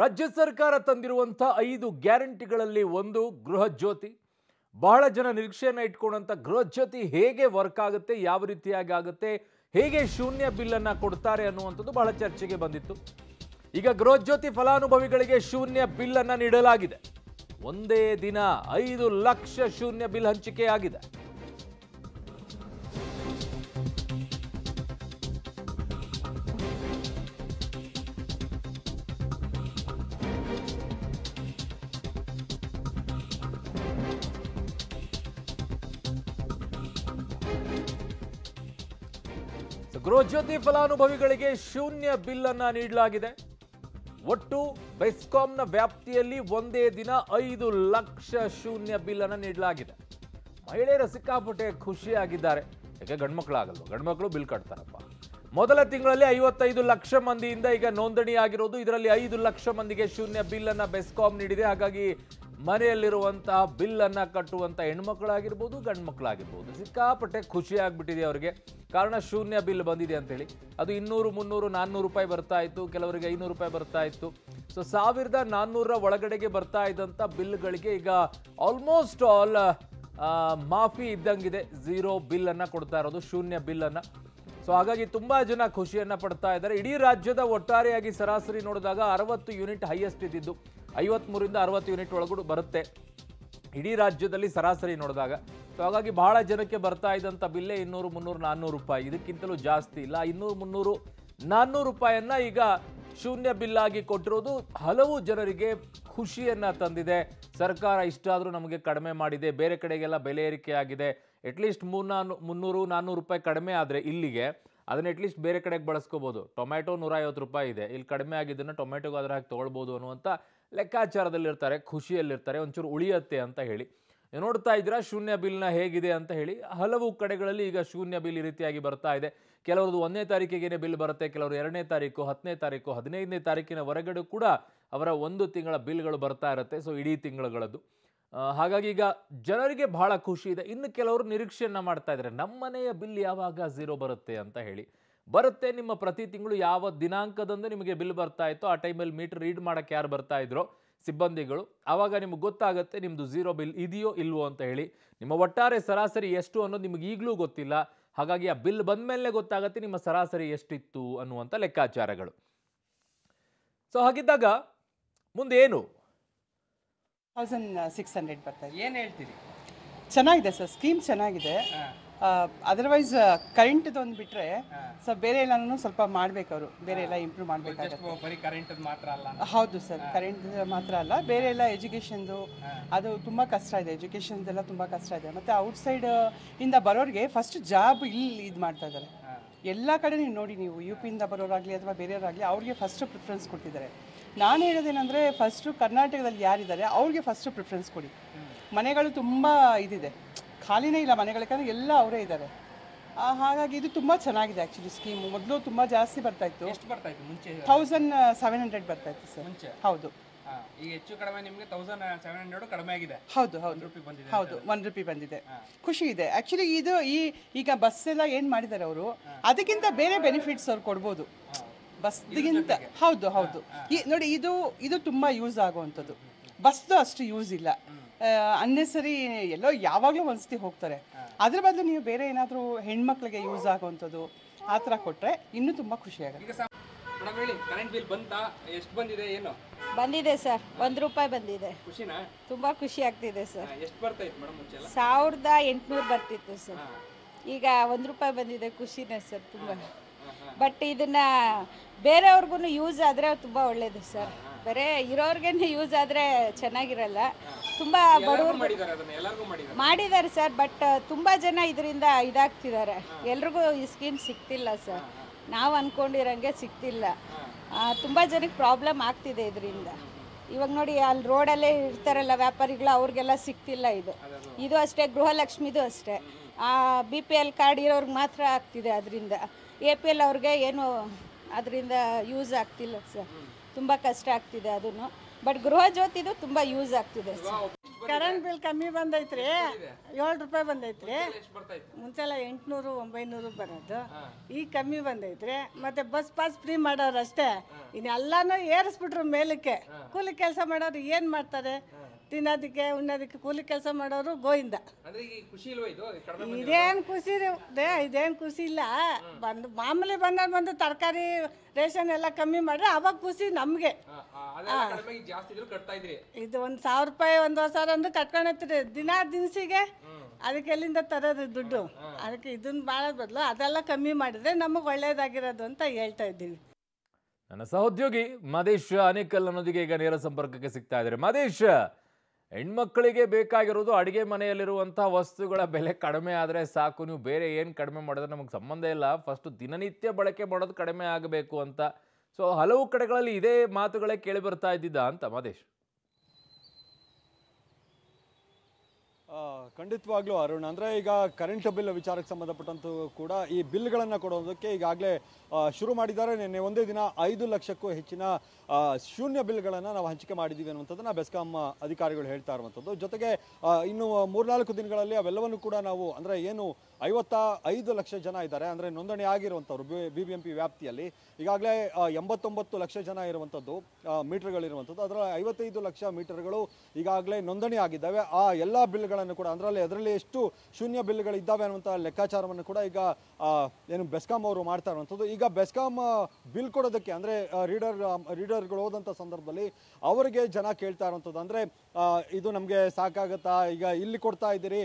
ರಾಜ್ಯ ಸರ್ಕಾರ ತಂದಿರುವಂಥ ಐದು ಗ್ಯಾರಂಟಿಗಳಲ್ಲಿ ಒಂದು ಗೃಹ ಜ್ಯೋತಿ ಬಹಳ ಜನ ನಿರೀಕ್ಷೆಯನ್ನು ಇಟ್ಕೊಂಡಂಥ ಗೃಹ ಜ್ಯೋತಿ ಹೇಗೆ ವರ್ಕ್ ಆಗುತ್ತೆ ಯಾವ ರೀತಿಯಾಗಿ ಆಗುತ್ತೆ ಹೇಗೆ ಶೂನ್ಯ ಬಿಲ್ಲನ್ನು ಕೊಡ್ತಾರೆ ಅನ್ನುವಂಥದ್ದು ಬಹಳ ಚರ್ಚೆಗೆ ಬಂದಿತ್ತು ಈಗ ಗೃಹ ಜ್ಯೋತಿ ಫಲಾನುಭವಿಗಳಿಗೆ ಶೂನ್ಯ ಬಿಲ್ಲನ್ನು ನೀಡಲಾಗಿದೆ ಒಂದೇ ದಿನ ಐದು ಲಕ್ಷ ಶೂನ್ಯ ಬಿಲ್ ಹಂಚಿಕೆಯಾಗಿದೆ ಗೃಹಜ್ಯೋತಿ ಫಲಾನುಭವಿಗಳಿಗೆ ಶೂನ್ಯ ಬಿಲ್ ಅನ್ನ ನೀಡಲಾಗಿದೆ ಒಟ್ಟು ಬೆಸ್ಕಾಂನ ವ್ಯಾಪ್ತಿಯಲ್ಲಿ ಒಂದೇ ದಿನ ಐದು ಲಕ್ಷ ಶೂನ್ಯ ಬಿಲ್ ಅನ್ನು ನೀಡಲಾಗಿದೆ ಮಹಿಳೆಯರ ಸಿಕ್ಕಾಪಟ್ಟೆ ಖುಷಿಯಾಗಿದ್ದಾರೆ ಯಾಕೆ ಗಂಡ್ಮಕ್ಳಾಗಲ್ವ ಗಂಡ್ಮಕ್ಳು ಬಿಲ್ ಕಟ್ತಾರಪ್ಪ ಮೊದಲ ತಿಂಗಳಲ್ಲಿ ಐವತ್ತೈದು ಲಕ್ಷ ಮಂದಿಯಿಂದ ಈಗ ನೋಂದಣಿ ಆಗಿರೋದು ಇದರಲ್ಲಿ ಐದು ಲಕ್ಷ ಮಂದಿಗೆ ಶೂನ್ಯ ಬಿಲ್ ಅನ್ನ ಬೆಸ್ಕಾಂ ನೀಡಿದೆ ಹಾಗಾಗಿ ಮನೆಯಲ್ಲಿರುವಂತಹ ಬಿಲ್ಲನ್ನು ಕಟ್ಟುವಂಥ ಹೆಣ್ಮಕ್ಳಾಗಿರ್ಬೋದು ಗಂಡು ಮಕ್ಕಳಾಗಿರ್ಬೋದು ಸಿಕ್ಕಾಪಟ್ಟೆ ಖುಷಿಯಾಗಿಬಿಟ್ಟಿದೆ ಅವರಿಗೆ ಕಾರಣ ಶೂನ್ಯ ಬಿಲ್ ಬಂದಿದೆ ಅಂತೇಳಿ ಅದು ಇನ್ನೂರು ಮುನ್ನೂರು ನಾನ್ನೂರು ರೂಪಾಯಿ ಬರ್ತಾ ಇತ್ತು ಕೆಲವರಿಗೆ ಐನೂರು ರೂಪಾಯಿ ಬರ್ತಾ ಇತ್ತು ಸೊ ಸಾವಿರದ ನಾನ್ನೂರ ಒಳಗಡೆಗೆ ಬರ್ತಾ ಇದ್ದಂಥ ಬಿಲ್ಗಳಿಗೆ ಈಗ ಆಲ್ಮೋಸ್ಟ್ ಆಲ್ ಮಾಫಿ ಇದ್ದಂಗಿದೆ ಝೀರೋ ಬಿಲ್ಲನ್ನು ಕೊಡ್ತಾ ಇರೋದು ಶೂನ್ಯ ಬಿಲ್ಲನ್ನು ಸೊ ಹಾಗಾಗಿ ತುಂಬಾ ಜನ ಖುಷಿಯನ್ನ ಪಡ್ತಾ ಇದ್ದಾರೆ ಇಡೀ ರಾಜ್ಯದ ಒಟ್ಟಾರೆಯಾಗಿ ಸರಾಸರಿ ನೋಡಿದಾಗ ಅರವತ್ತು ಯೂನಿಟ್ ಹೈಯೆಸ್ಟ್ ಇದ್ದಿದ್ದು ಐವತ್ಮೂರಿಂದ ಅರವತ್ತು ಯೂನಿಟ್ ಒಳಗಡೆ ಬರುತ್ತೆ ಇಡೀ ರಾಜ್ಯದಲ್ಲಿ ಸರಾಸರಿ ನೋಡಿದಾಗ ಸೊ ಹಾಗಾಗಿ ಬಹಳ ಜನಕ್ಕೆ ಬರ್ತಾ ಇದ್ದಂಥ ಬಿಲ್ಲೆ ಇನ್ನೂರು ಮುನ್ನೂರು ನಾನ್ನೂರು ರೂಪಾಯಿ ಇದಕ್ಕಿಂತಲೂ ಜಾಸ್ತಿ ಇಲ್ಲ ಇನ್ನೂರು ಮುನ್ನೂರು ನಾನ್ನೂರು ರೂಪಾಯಿಯನ್ನ ಈಗ ಶೂನ್ಯ ಬಿಲ್ ಆಗಿ ಕೊಟ್ಟಿರೋದು ಹಲವು ಜನರಿಗೆ ಖುಷಿಯನ್ನ ತಂದಿದೆ ಸರ್ಕಾರ ಇಷ್ಟಾದರೂ ನಮಗೆ ಕಡಿಮೆ ಮಾಡಿದೆ ಬೇರೆ ಕಡೆಗೆಲ್ಲ ಬೆಲೆ ಏರಿಕೆ ಆಗಿದೆ ಎಟ್ಲೀಸ್ಟ್ ಮೂರ್ನಾ ಮುನ್ನೂರು ನಾನ್ನೂರು ರೂಪಾಯಿ ಕಡಿಮೆ ಆದರೆ ಇಲ್ಲಿಗೆ ಅದನ್ನ ಎಟ್ಲೀಸ್ಟ್ ಬೇರೆ ಕಡೆಗೆ ಬಳಸ್ಕೋಬೋದು ಟೊಮ್ಯಾಟೊ ಐವತ್ತು ರೂಪಾಯಿ ಇದೆ ಇಲ್ಲಿ ಕಡಿಮೆ ಆಗಿದ್ದನ್ನು ಟೊಮ್ಯಾಟೊಗೂ ಅದ್ರ ಹಾಕಿ ತೊಗೊಳ್ಬೋದು ಅನ್ನುವಂಥ ಲೆಕ್ಕಾಚಾರದಲ್ಲಿರ್ತಾರೆ ಖುಷಿಯಲ್ಲಿರ್ತಾರೆ ಒಂಚೂರು ಉಳಿಯತ್ತೆ ಅಂತ ಹೇಳಿ ನೋಡ್ತಾ ಇದ್ದೀರಾ ಶೂನ್ಯ ಬಿಲ್ನ ಹೇಗಿದೆ ಅಂತ ಹೇಳಿ ಹಲವು ಕಡೆಗಳಲ್ಲಿ ಈಗ ಶೂನ್ಯ ಬಿಲ್ ಈ ರೀತಿಯಾಗಿ ಬರ್ತಾ ಇದೆ ಕೆಲವ್ರದ್ದು ಒಂದನೇ ತಾರೀಕಿಗೆ ಬಿಲ್ ಬರುತ್ತೆ ಕೆಲವರು ಎರಡನೇ ತಾರೀಕು ಹತ್ತನೇ ತಾರೀಕು ಹದಿನೈದನೇ ತಾರೀಕಿನ ಹೊರಗಡೆ ಕೂಡ ಅವರ ಒಂದು ತಿಂಗಳ ಬಿಲ್ಗಳು ಬರ್ತಾ ಇರುತ್ತೆ ಸೊ ಇಡೀ ತಿಂಗಳುಗಳದ್ದು ಹಾಗಾಗಿ ಈಗ ಜನರಿಗೆ ಬಹಳ ಖುಷಿ ಇದೆ ಇನ್ನು ಕೆಲವರು ನಿರೀಕ್ಷೆಯನ್ನು ಮಾಡ್ತಾ ಇದ್ದಾರೆ ನಮ್ಮನೆಯ ಬಿಲ್ ಯಾವಾಗ ಝೀರೋ ಬರುತ್ತೆ ಅಂತ ಹೇಳಿ ಬರುತ್ತೆ ನಿಮ್ಮ ಪ್ರತಿ ತಿಂಗಳು ಯಾವ ದಿನಾಂಕದಂದು ನಿಮಗೆ ಬಿಲ್ ಬರ್ತಾ ಇತ್ತು ಆ ಟೈಮಲ್ಲಿ ಮೀಟರ್ ರೀಡ್ ಮಾಡೋಕ್ಕೆ ಯಾರು ಬರ್ತಾ ಇದ್ರು ಸಿಬ್ಬಂದಿಗಳು ಆವಾಗ ನಿಮ್ಗೆ ಗೊತ್ತಾಗುತ್ತೆ ನಿಮ್ಮದು ಝೀರೋ ಬಿಲ್ ಇದೆಯೋ ಇಲ್ವೋ ಅಂತ ಹೇಳಿ ನಿಮ್ಮ ಒಟ್ಟಾರೆ ಸರಾಸರಿ ಎಷ್ಟು ಅನ್ನೋದು ನಿಮಗೆ ಈಗಲೂ ಗೊತ್ತಿಲ್ಲ ಹಾಗಾಗಿ ಆ ಬಿಲ್ ಬಂದ ಮೇಲೆ ಗೊತ್ತಾಗುತ್ತೆ ನಿಮ್ಮ ಸರಾಸರಿ ಎಷ್ಟಿತ್ತು ಅನ್ನುವಂಥ ಲೆಕ್ಕಾಚಾರಗಳು ಸೊ ಹಾಗಿದ್ದಾಗ ಮುಂದೇನು ತೌಸಂಡ್ ಸಿಕ್ಸ್ ಹಂಡ್ರೆಡ್ ಏನು ಹೇಳ್ತೀರಿ ಚೆನ್ನಾಗಿದೆ ಸರ್ ಸ್ಕೀಮ್ ಚೆನ್ನಾಗಿದೆ ಅದರ್ವೈಸ್ ಕರೆಂಟ್ದು ಒಂದು ಬಿಟ್ಟರೆ ಸರ್ ಬೇರೆ ಎಲ್ಲಾನು ಸ್ವಲ್ಪ ಮಾಡ್ಬೇಕು ಅವರು ಬೇರೆ ಎಲ್ಲ ಇಂಪ್ರೂವ್ ಮಾಡಬೇಕಾಗುತ್ತೆ ಕರೆಂಟ್ ಮಾತ್ರ ಅಲ್ಲ ಹೌದು ಸರ್ ಕರೆಂಟ್ ಮಾತ್ರ ಅಲ್ಲ ಬೇರೆ ಎಲ್ಲ ಎಜುಕೇಷನ್ದು ಅದು ತುಂಬ ಕಷ್ಟ ಇದೆ ಎಜುಕೇಷನ್ದೆಲ್ಲ ತುಂಬ ಕಷ್ಟ ಇದೆ ಮತ್ತೆ ಔಟ್ಸೈಡ್ ಇಂದ ಬರೋರಿಗೆ ಫಸ್ಟ್ ಜಾಬ್ ಇಲ್ಲಿ ಇದ್ ಮಾಡ್ತಾ ಇದ್ದಾರೆ ಎಲ್ಲ ಕಡೆ ನೀವು ನೋಡಿ ನೀವು ಯು ಪಿಯಿಂದ ಬರೋರಾಗ್ಲಿ ಅಥವಾ ಬೇರೆಯವರಾಗಲಿ ಅವ್ರಿಗೆ ಫಸ್ಟ್ ಪ್ರಿಫರೆನ್ಸ್ ಕೊಟ್ಟಿದ್ದಾರೆ ನಾನು ಹೇಳೋದೇನೆಂದರೆ ಫಸ್ಟು ಕರ್ನಾಟಕದಲ್ಲಿ ಯಾರಿದ್ದಾರೆ ಅವ್ರಿಗೆ ಫಸ್ಟು ಪ್ರಿಫರೆನ್ಸ್ ಕೊಡಿ ಮನೆಗಳು ತುಂಬ ಇದಿದೆ ಖಾಲಿನೇ ಇಲ್ಲ ಮನೆಗಳು ಯಾಕಂದರೆ ಎಲ್ಲ ಅವರೇ ಇದ್ದಾರೆ ಹಾಗಾಗಿ ಇದು ತುಂಬ ಚೆನ್ನಾಗಿದೆ ಆ್ಯಕ್ಚುಲಿ ಸ್ಕೀಮ್ ಮೊದಲು ತುಂಬ ಜಾಸ್ತಿ ಬರ್ತಾ ಇತ್ತು ಎಷ್ಟು ಥೌಸಂಡ್ ಸೆವೆನ್ ಹಂಡ್ರೆಡ್ ಬರ್ತಾ ಇತ್ತು ಸರ್ ಮುಂಚೆ ಹೌದು ಈಗ ಹೆಚ್ಚು ಕಡಿಮೆ ನಿಮಗೆ ತೌಸಂಡ್ ಸೆವೆನ್ ಹಂಡ್ರೆಡ್ ಕಡಿಮೆ ಆಗಿದೆ ಹೌದು ಹೌದು ರುಪಿ ಬಂದಿದೆ ಹೌದು ಒನ್ ರುಪಿ ಬಂದಿದೆ ಖುಷಿ ಇದೆ ಆ್ಯಕ್ಚುಲಿ ಇದು ಈ ಈಗ ಬಸ್ ಎಲ್ಲ ಏನು ಮಾಡಿದ್ದಾರೆ ಅವರು ಅದಕ್ಕಿಂತ ಬೇರೆ ಬೆನಿಫಿಟ್ಸ್ ಅವ್ರು ಕೊಡ್ಬೋದು ಬಸ್ಗಿಂತ ಹೌದು ಹೌದು ಈ ನೋಡಿ ಇದು ಇದು ತುಂಬ ಯೂಸ್ ಆಗುವಂಥದ್ದು ಬಸ್ದು ಅಷ್ಟು ಯೂಸ್ ಇಲ್ಲ ಅನ್ನೆಸರಿ ಎಲ್ಲೋ ಯಾವಾಗಲೂ ಒಂದ್ಸತಿ ಹೋಗ್ತಾರೆ ಅದ್ರ ಬದಲು ನೀವು ಬೇರೆ ಏನಾದರೂ ಹೆಣ್ಮಕ್ಳಿಗೆ ಯೂಸ್ ಆಗುವಂಥದ್ದು ಆ ಥರ ಕೊಟ್ಟರೆ ಇನ್ನೂ ತುಂಬ ಖುಷಿಯಾಗುತ್ತೆ ಬಂದಿದೆ ಸರ್ ಒಂದ್ ರೂಪಾಯಿ ಬಂದಿದೆ ತುಂಬಾ ಖುಷಿ ಆಗ್ತಿದೆ ಸರ್ ಸಾವಿರದ ಎಂಟುನೂರು ಬರ್ತಿತ್ತು ಸರ್ ಈಗ ಒಂದ್ ರೂಪಾಯಿ ಬಂದಿದೆ ಖುಷಿನೇ ಸರ್ ತುಂಬಾ ಬಟ್ ಇದನ್ನು ಬೇರೆಯವ್ರಿಗೂ ಯೂಸ್ ಆದರೆ ತುಂಬ ಒಳ್ಳೇದು ಸರ್ ಬರೀ ಇರೋರ್ಗೇ ಯೂಸ್ ಆದರೆ ಚೆನ್ನಾಗಿರಲ್ಲ ತುಂಬ ಬಡವ್ರು ಮಾಡಿದ್ದಾರೆ ಸರ್ ಬಟ್ ತುಂಬ ಜನ ಇದರಿಂದ ಇದಾಗ್ತಿದ್ದಾರೆ ಎಲ್ರಿಗೂ ಈ ಸ್ಕೀಮ್ ಸಿಗ್ತಿಲ್ಲ ಸರ್ ನಾವು ಅಂದ್ಕೊಂಡಿರೋಂಗೆ ಸಿಗ್ತಿಲ್ಲ ತುಂಬ ಜನಕ್ಕೆ ಪ್ರಾಬ್ಲಮ್ ಆಗ್ತಿದೆ ಇದರಿಂದ ಇವಾಗ ನೋಡಿ ಅಲ್ಲಿ ರೋಡಲ್ಲೇ ಇರ್ತಾರಲ್ಲ ವ್ಯಾಪಾರಿಗಳು ಅವ್ರಿಗೆಲ್ಲ ಸಿಗ್ತಿಲ್ಲ ಇದು ಇದು ಅಷ್ಟೇ ಗೃಹಲಕ್ಷ್ಮಿದು ಅಷ್ಟೇ ಬಿ ಪಿ ಎಲ್ ಕಾರ್ಡ್ ಇರೋರ್ಗೆ ಮಾತ್ರ ಆಗ್ತಿದೆ ಅದರಿಂದ ಎ ಪಿ ಎಲ್ ಅವ್ರಿಗೆ ಏನು ಅದರಿಂದ ಯೂಸ್ ಆಗ್ತಿಲ್ಲ ಸರ್ ತುಂಬ ಕಷ್ಟ ಆಗ್ತಿದೆ ಅದನ್ನು ಬಟ್ ಗೃಹ ಜ್ಯೋತಿದು ತುಂಬ ಯೂಸ್ ಆಗ್ತಿದೆ ಸರ್ ಕರೆಂಟ್ ಬಿಲ್ ಕಮ್ಮಿ ಬಂದೈತ್ರಿ ಏಳು ರೂಪಾಯಿ ಬಂದೈತ್ರಿ ಮುಂಚೆಲ್ಲ ಎಂಟುನೂರು ಒಂಬೈನೂರು ಬರೋದು ಈಗ ಕಮ್ಮಿ ಬಂದೈತ್ರಿ ಮತ್ತೆ ಬಸ್ ಪಾಸ್ ಫ್ರೀ ಮಾಡೋರು ಅಷ್ಟೇ ಇನ್ನೆಲ್ಲಾನು ಏರಿಸ್ಬಿಟ್ರು ಮೇಲಕ್ಕೆ ಕೂಲಿ ಕೆಲಸ ಮಾಡೋರು ಏನು ಮಾಡ್ತಾರೆ ತಿನ್ನೋದಕ್ಕೆ ಉಣ್ಣೋದಕ್ಕೆ ಕೂಲಿ ಕೆಲಸ ಮಾಡೋರು ಗೋಯಿಂದ ಖುಷಿ ಇದೇನು ಖುಷಿ ರೀ ಇದೇನು ಖುಷಿ ಇಲ್ಲ ಬಂದು ಮಾಮೂಲಿ ಬಂದವ್ರು ಬಂದು ತರಕಾರಿ ರೇಷನ್ ಎಲ್ಲ ಕಮ್ಮಿ ಮಾಡ್ರೆ ಅವಾಗ ಖುಷಿ ನಮಗೆ ಇದು ಒಂದು ಸಾವಿರ ರೂಪಾಯಿ ಒಂದು ಸಾವಿರ ಅಂದ್ರೆ ಕಟ್ಕೊಳತ್ರಿ ದಿನ ದಿನಸಿಗೆ ಅದಕ್ಕೆ ಎಲ್ಲಿಂದ ತರೋದು ದುಡ್ಡು ಅದಕ್ಕೆ ಇದನ್ನ ಭಾಳ ಬದಲು ಅದೆಲ್ಲ ಕಮ್ಮಿ ಮಾಡಿದ್ರೆ ನಮಗೆ ಒಳ್ಳೇದಾಗಿರೋದು ಅಂತ ಹೇಳ್ತಾ ಇದ್ದೀವಿ ನನ್ನ ಸಹೋದ್ಯೋಗಿ ಮಾದೇಶ್ ಅನೇಕಲ್ ಅನ್ನೋದಿಗೆ ಈಗ ನೇರ ಸಂಪರ್ಕಕ್ಕೆ ಸಿಗ್ತಾ ಇದ್ದಾರೆ ಮಾದೇಶ್ ಹೆಣ್ಮಕ್ಳಿಗೆ ಬೇಕಾಗಿರೋದು ಅಡುಗೆ ಮನೆಯಲ್ಲಿರುವಂಥ ವಸ್ತುಗಳ ಬೆಲೆ ಕಡಿಮೆ ಆದರೆ ಸಾಕು ನೀವು ಬೇರೆ ಏನು ಕಡಿಮೆ ಮಾಡಿದ್ರೆ ನಮಗೆ ಸಂಬಂಧ ಇಲ್ಲ ಫಸ್ಟು ದಿನನಿತ್ಯ ಬಳಕೆ ಮಾಡೋದು ಕಡಿಮೆ ಆಗಬೇಕು ಅಂತ ಸೊ ಹಲವು ಕಡೆಗಳಲ್ಲಿ ಇದೇ ಮಾತುಗಳೇ ಕೇಳಿ ಬರ್ತಾ ಇದ್ದಿದ್ದ ಅಂತ ಮಾದೇಶ್ ಖಂಡಿತವಾಗ್ಲೂ ಅರುಣ್ ಅಂದರೆ ಈಗ ಕರೆಂಟ್ ಬಿಲ್ ವಿಚಾರಕ್ಕೆ ಸಂಬಂಧಪಟ್ಟಂತೂ ಕೂಡ ಈ ಬಿಲ್ಗಳನ್ನು ಕೊಡೋದಕ್ಕೆ ಈಗಾಗಲೇ ಶುರು ಮಾಡಿದ್ದಾರೆ ನಿನ್ನೆ ಒಂದೇ ದಿನ ಐದು ಲಕ್ಷಕ್ಕೂ ಹೆಚ್ಚಿನ ಶೂನ್ಯ ಬಿಲ್ಗಳನ್ನು ನಾವು ಹಂಚಿಕೆ ಮಾಡಿದ್ದೀವಿ ಅನ್ನುವಂಥದ್ದನ್ನು ಬೆಸ್ಕಾಂ ಅಧಿಕಾರಿಗಳು ಹೇಳ್ತಾ ಇರುವಂಥದ್ದು ಜೊತೆಗೆ ಇನ್ನು ಮೂರ್ನಾಲ್ಕು ದಿನಗಳಲ್ಲಿ ಅವೆಲ್ಲವನ್ನೂ ಕೂಡ ನಾವು ಅಂದರೆ ಏನು ಐವತ್ತ ಐದು ಲಕ್ಷ ಜನ ಇದ್ದಾರೆ ಅಂದರೆ ನೋಂದಣಿ ಆಗಿರುವಂಥವ್ರು ಬಿ ಬಿ ಎಂ ಪಿ ವ್ಯಾಪ್ತಿಯಲ್ಲಿ ಈಗಾಗಲೇ ಎಂಬತ್ತೊಂಬತ್ತು ಲಕ್ಷ ಜನ ಇರುವಂಥದ್ದು ಮೀಟರ್ಗಳಿರುವಂಥದ್ದು ಅದರ ಐವತ್ತೈದು ಲಕ್ಷ ಮೀಟರ್ಗಳು ಈಗಾಗಲೇ ನೋಂದಣಿ ಆಗಿದ್ದಾವೆ ಆ ಎಲ್ಲ ಬಿಲ್ಗಳು ಬಿಲ್ಗಳನ್ನು ಕೂಡ ಅದರಲ್ಲಿ ಅದರಲ್ಲಿ ಎಷ್ಟು ಶೂನ್ಯ ಬಿಲ್ಗಳಿದ್ದಾವೆ ಅನ್ನುವಂಥ ಲೆಕ್ಕಾಚಾರವನ್ನು ಕೂಡ ಈಗ ಏನು ಬೆಸ್ಕಾಂ ಅವರು ಮಾಡ್ತಾ ಇರುವಂಥದ್ದು ಈಗ ಬೆಸ್ಕಾಂ ಬಿಲ್ ಕೊಡೋದಕ್ಕೆ ಅಂದರೆ ರೀಡರ್ ರೀಡರ್ಗಳು ಹೋದಂಥ ಸಂದರ್ಭದಲ್ಲಿ ಅವರಿಗೆ ಜನ ಕೇಳ್ತಾ ಇರುವಂಥದ್ದು ಅಂದರೆ ಇದು ನಮಗೆ ಸಾಕಾಗುತ್ತಾ ಈಗ ಇಲ್ಲಿ ಕೊಡ್ತಾ ಇದ್ದೀರಿ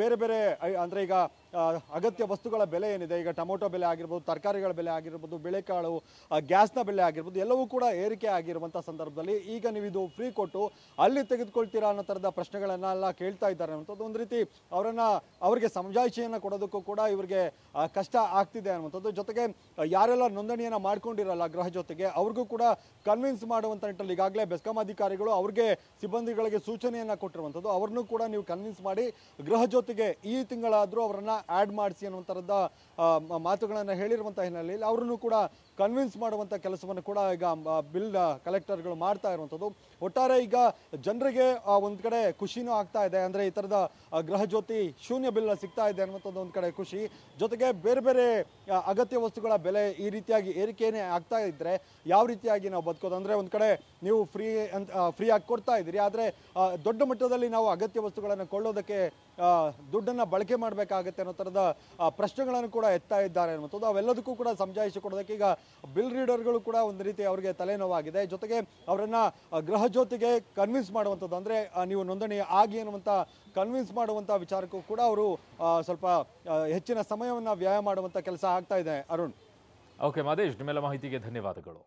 ಬೇರೆ ಬೇರೆ ಅಂದರೆ ಈಗ ಅಗತ್ಯ ವಸ್ತುಗಳ ಬೆಲೆ ಏನಿದೆ ಈಗ ಟೊಮೊಟೊ ಬೆಲೆ ಆಗಿರ್ಬೋದು ತರಕಾರಿಗಳ ಬೆಲೆ ಆಗಿರ್ಬೋದು ಬೆಳೆಕಾಳು ಗ್ಯಾಸ್ನ ಬೆಲೆ ಆಗಿರ್ಬೋದು ಎಲ್ಲವೂ ಕೂಡ ಏರಿಕೆ ಆಗಿರುವಂಥ ಸಂದರ್ಭದಲ್ಲಿ ಈಗ ನೀವು ಇದು ಫ್ರೀ ಕೊಟ್ಟು ಅಲ್ಲಿ ತೆಗೆದುಕೊಳ್ತೀರಾ ಅನ್ನೋ ಥರದ ಪ್ರಶ್ನೆಗಳನ್ನೆಲ್ಲ ಕೇಳ್ತಾ ಇದ್ದಾರೆ ಅನ್ನೋಂಥದ್ದು ಒಂದು ರೀತಿ ಅವರನ್ನು ಅವರಿಗೆ ಸಮಜಾಯಿಷಿಯನ್ನು ಕೊಡೋದಕ್ಕೂ ಕೂಡ ಇವರಿಗೆ ಕಷ್ಟ ಆಗ್ತಿದೆ ಅನ್ನುವಂಥದ್ದು ಜೊತೆಗೆ ಯಾರೆಲ್ಲ ನೋಂದಣಿಯನ್ನು ಮಾಡ್ಕೊಂಡಿರಲ್ಲ ಗೃಹ ಜೊತೆಗೆ ಅವ್ರಿಗೂ ಕೂಡ ಕನ್ವಿನ್ಸ್ ಮಾಡುವಂಥ ನಿಟ್ಟಲ್ಲಿ ಈಗಾಗಲೇ ಬೆಸ್ಕಾಂ ಅಧಿಕಾರಿಗಳು ಅವ್ರಿಗೆ ಸಿಬ್ಬಂದಿಗಳಿಗೆ ಸೂಚನೆಯನ್ನು ಕೊಟ್ಟಿರುವಂಥದ್ದು ಅವ್ರನ್ನೂ ಕೂಡ ನೀವು ಕನ್ವಿನ್ಸ್ ಮಾಡಿ ಗೃಹ ಜೊತೆಗೆ ಈ ತಿಂಗಳಾದರೂ ಅವರನ್ನು ಆ್ಯಡ್ ಮಾಡಿಸಿ ಥರದ ಮಾತುಗಳನ್ನು ಹೇಳಿರುವಂಥ ಹಿನ್ನೆಲೆಯಲ್ಲಿ ಅವರನ್ನು ಕೂಡ ಕನ್ವಿನ್ಸ್ ಮಾಡುವಂಥ ಕೆಲಸವನ್ನು ಕೂಡ ಈಗ ಬಿಲ್ ಕಲೆಕ್ಟರ್ಗಳು ಮಾಡ್ತಾ ಇರುವಂಥದ್ದು ಒಟ್ಟಾರೆ ಈಗ ಜನರಿಗೆ ಒಂದು ಕಡೆ ಖುಷಿನೂ ಆಗ್ತಾ ಇದೆ ಅಂದರೆ ಈ ಥರದ ಜ್ಯೋತಿ ಶೂನ್ಯ ಬಿಲ್ ಸಿಗ್ತಾ ಇದೆ ಅನ್ನುವಂಥದ್ದು ಒಂದು ಕಡೆ ಖುಷಿ ಜೊತೆಗೆ ಬೇರೆ ಬೇರೆ ಅಗತ್ಯ ವಸ್ತುಗಳ ಬೆಲೆ ಈ ರೀತಿಯಾಗಿ ಏರಿಕೆಯೇ ಆಗ್ತಾ ಇದ್ದರೆ ಯಾವ ರೀತಿಯಾಗಿ ನಾವು ಬದುಕೋದು ಅಂದರೆ ಒಂದು ಕಡೆ ನೀವು ಫ್ರೀ ಅಂತ ಫ್ರೀಯಾಗಿ ಕೊಡ್ತಾ ಇದ್ದೀರಿ ಆದರೆ ದೊಡ್ಡ ಮಟ್ಟದಲ್ಲಿ ನಾವು ಅಗತ್ಯ ವಸ್ತುಗಳನ್ನು ಕೊಳ್ಳೋದಕ್ಕೆ ದುಡ್ಡನ್ನು ಬಳಕೆ ಮಾಡಬೇಕಾಗತ್ತೆ ಅನ್ನೋ ಥರದ ಪ್ರಶ್ನೆಗಳನ್ನು ಕೂಡ ಕೂಡ ಎತ್ತಾ ಇದ್ದಾರೆ ಅನ್ನುವಂಥದ್ದು ಅವೆಲ್ಲದಕ್ಕೂ ಕೂಡ ಸಮಜಾಯಿಸಿ ಕೊಡೋದಕ್ಕೆ ಈಗ ಬಿಲ್ ರೀಡರ್ಗಳು ಕೂಡ ಒಂದು ರೀತಿ ಅವರಿಗೆ ತಲೆನೋವಾಗಿದೆ ಜೊತೆಗೆ ಅವರನ್ನು ಗೃಹ ಜ್ಯೋತಿಗೆ ಕನ್ವಿನ್ಸ್ ಮಾಡುವಂಥದ್ದು ಅಂದ್ರೆ ನೀವು ನೋಂದಣಿ ಆಗಿ ಅನ್ನುವಂಥ ಕನ್ವಿನ್ಸ್ ಮಾಡುವಂತಹ ವಿಚಾರಕ್ಕೂ ಕೂಡ ಅವರು ಸ್ವಲ್ಪ ಹೆಚ್ಚಿನ ಸಮಯವನ್ನು ವ್ಯಯ ಮಾಡುವಂತ ಕೆಲಸ ಆಗ್ತಾ ಇದೆ ಅರುಣ್ ಓಕೆ ಮಾದೇಶ್ ನಿಮ್ಮೆಲ್ಲ ಮಾಹಿತಿಗೆ ಧನ್ಯವಾದಗಳು